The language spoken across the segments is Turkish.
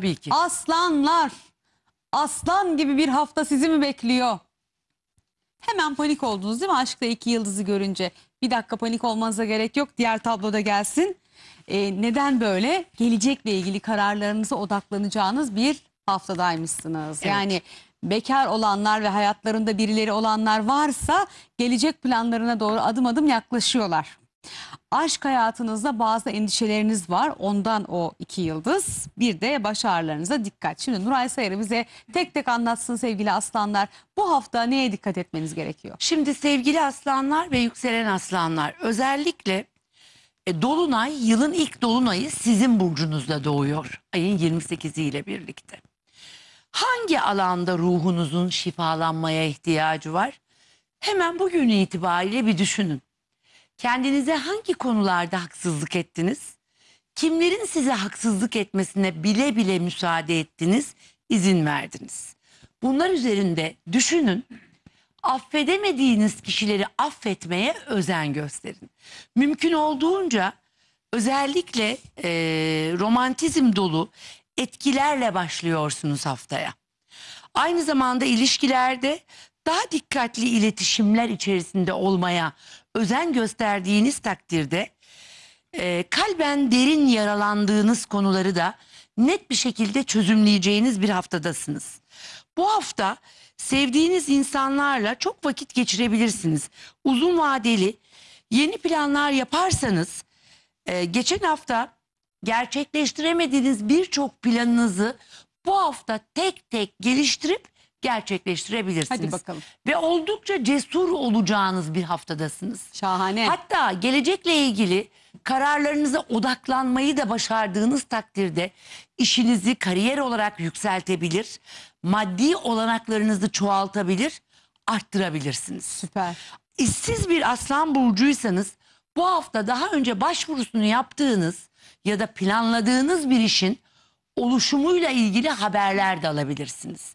Tabii ki. Aslanlar. Aslan gibi bir hafta sizi mi bekliyor? Hemen panik oldunuz değil mi aşkta iki yıldızı görünce? Bir dakika panik olmanıza gerek yok. Diğer tabloda gelsin. Ee, neden böyle? Gelecekle ilgili kararlarınıza odaklanacağınız bir haftadaymışsınız. Evet. Yani bekar olanlar ve hayatlarında birileri olanlar varsa gelecek planlarına doğru adım adım yaklaşıyorlar. Aşk hayatınızda bazı endişeleriniz var. Ondan o iki yıldız. Bir de baş dikkat. Şimdi Nuray Sayarı bize tek tek anlatsın sevgili aslanlar. Bu hafta neye dikkat etmeniz gerekiyor? Şimdi sevgili aslanlar ve yükselen aslanlar özellikle e, Dolunay yılın ilk Dolunay'ı sizin burcunuzda doğuyor. Ayın 28'i ile birlikte. Hangi alanda ruhunuzun şifalanmaya ihtiyacı var? Hemen bugün itibariyle bir düşünün. Kendinize hangi konularda haksızlık ettiniz? Kimlerin size haksızlık etmesine bile bile müsaade ettiniz, izin verdiniz? Bunlar üzerinde düşünün. Affedemediğiniz kişileri affetmeye özen gösterin. Mümkün olduğunca özellikle e, romantizm dolu etkilerle başlıyorsunuz haftaya. Aynı zamanda ilişkilerde daha dikkatli iletişimler içerisinde olmaya özen gösterdiğiniz takdirde e, kalben derin yaralandığınız konuları da net bir şekilde çözümleyeceğiniz bir haftadasınız. Bu hafta sevdiğiniz insanlarla çok vakit geçirebilirsiniz. Uzun vadeli yeni planlar yaparsanız e, geçen hafta gerçekleştiremediğiniz birçok planınızı bu hafta tek tek geliştirip gerçekleştirebilirsiniz. Hadi bakalım. Ve oldukça cesur olacağınız bir haftadasınız. Şahane. Hatta gelecekle ilgili kararlarınıza odaklanmayı da başardığınız takdirde işinizi kariyer olarak yükseltebilir, maddi olanaklarınızı çoğaltabilir, arttırabilirsiniz. Süper. İşsiz bir aslan burcuysanız bu hafta daha önce başvurusunu yaptığınız ya da planladığınız bir işin oluşumuyla ilgili haberler de alabilirsiniz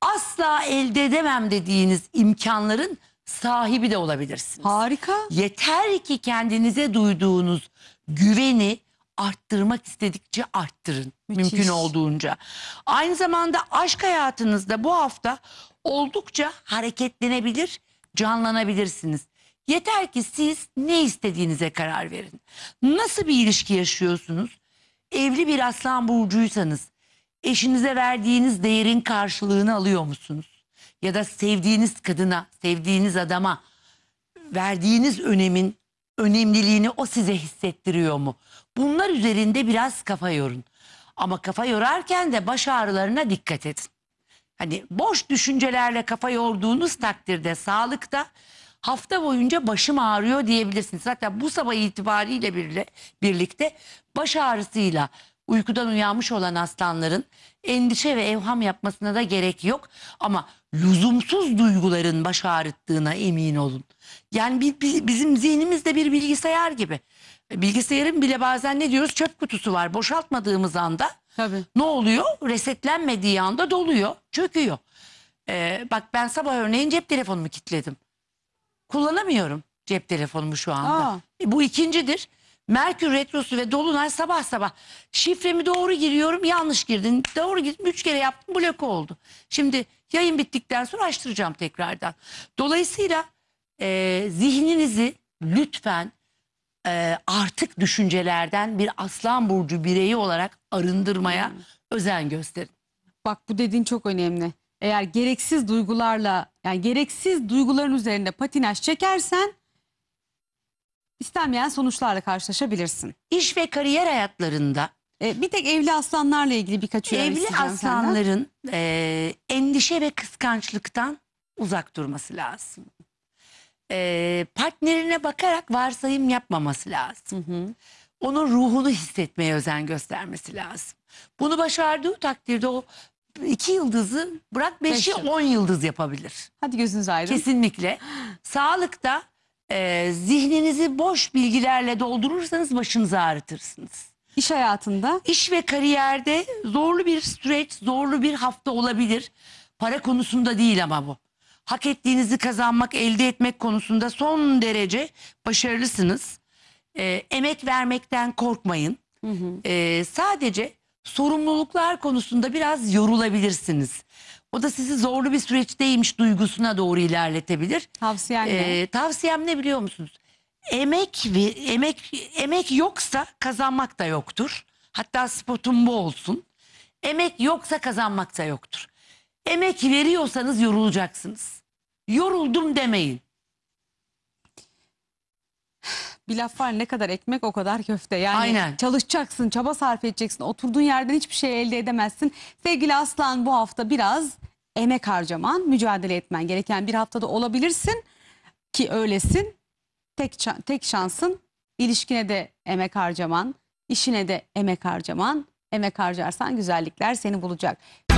asla elde edemem dediğiniz imkanların sahibi de olabilirsiniz. Harika. Yeter ki kendinize duyduğunuz güveni arttırmak istedikçe arttırın Müthiş. mümkün olduğunca. Aynı zamanda aşk hayatınızda bu hafta oldukça hareketlenebilir, canlanabilirsiniz. Yeter ki siz ne istediğinize karar verin. Nasıl bir ilişki yaşıyorsunuz? Evli bir aslan burcuysanız Eşinize verdiğiniz değerin karşılığını alıyor musunuz? Ya da sevdiğiniz kadına, sevdiğiniz adama verdiğiniz önemin önemliliğini o size hissettiriyor mu? Bunlar üzerinde biraz kafa yorun. Ama kafa yorarken de baş ağrılarına dikkat edin. Hani boş düşüncelerle kafa yorduğunuz takdirde sağlıkta hafta boyunca başım ağrıyor diyebilirsiniz. Zaten bu sabah itibariyle birle, birlikte baş ağrısıyla uykudan uyanmış olan aslanların endişe ve evham yapmasına da gerek yok. Ama lüzumsuz duyguların baş ağrıttığına emin olun. Yani bizim zihnimiz de bir bilgisayar gibi. Bilgisayarın bile bazen ne diyoruz çöp kutusu var. Boşaltmadığımız anda Tabii. ne oluyor? Resetlenmediği anda doluyor, çöküyor. Ee, bak ben sabah örneğin cep telefonumu kilitledim. Kullanamıyorum cep telefonumu şu anda. Aa. E, bu ikincidir. Merkür Retrosu ve Dolunay sabah sabah şifremi doğru giriyorum yanlış girdin. Doğru girdim üç kere yaptım bloke oldu. Şimdi yayın bittikten sonra açtıracağım tekrardan. Dolayısıyla e, zihninizi lütfen e, artık düşüncelerden bir aslan burcu bireyi olarak arındırmaya hmm. özen gösterin. Bak bu dediğin çok önemli. Eğer gereksiz duygularla yani gereksiz duyguların üzerinde patinaj çekersen istenmeyen sonuçlarla karşılaşabilirsin. İş ve kariyer hayatlarında Ee, bir tek evli aslanlarla ilgili birkaç uyarı şey evli aslanların e, endişe ve kıskançlıktan uzak durması lazım. E, partnerine bakarak varsayım yapmaması lazım. Hı hı. Onun ruhunu hissetmeye özen göstermesi lazım. Bunu başardığı takdirde o iki yıldızı bırak beşi Beşi. on yıldız yapabilir. Hadi gözünüz ayrı. Kesinlikle. Sağlıkta e, zihninizi boş bilgilerle doldurursanız başınızı ağrıtırsınız. İş hayatında İş ve kariyerde zorlu bir süreç, zorlu bir hafta olabilir. Para konusunda değil ama bu. Hak ettiğinizi kazanmak, elde etmek konusunda son derece başarılısınız. E, emek vermekten korkmayın. E, sadece sorumluluklar konusunda biraz yorulabilirsiniz. O da sizi zorlu bir süreçteymiş duygusuna doğru ilerletebilir. Tavsiyen ne? Ee, tavsiyem ne biliyor musunuz? Emek ve emek emek yoksa kazanmak da yoktur. Hatta spotum bu olsun. Emek yoksa kazanmak da yoktur. Emek veriyorsanız yorulacaksınız. Yoruldum demeyin bir laf var ne kadar ekmek o kadar köfte. Yani Aynen. çalışacaksın, çaba sarf edeceksin. Oturduğun yerden hiçbir şey elde edemezsin. Sevgili Aslan bu hafta biraz emek harcaman, mücadele etmen gereken bir haftada olabilirsin ki öylesin. Tek tek şansın ilişkine de emek harcaman, işine de emek harcaman. Emek harcarsan güzellikler seni bulacak.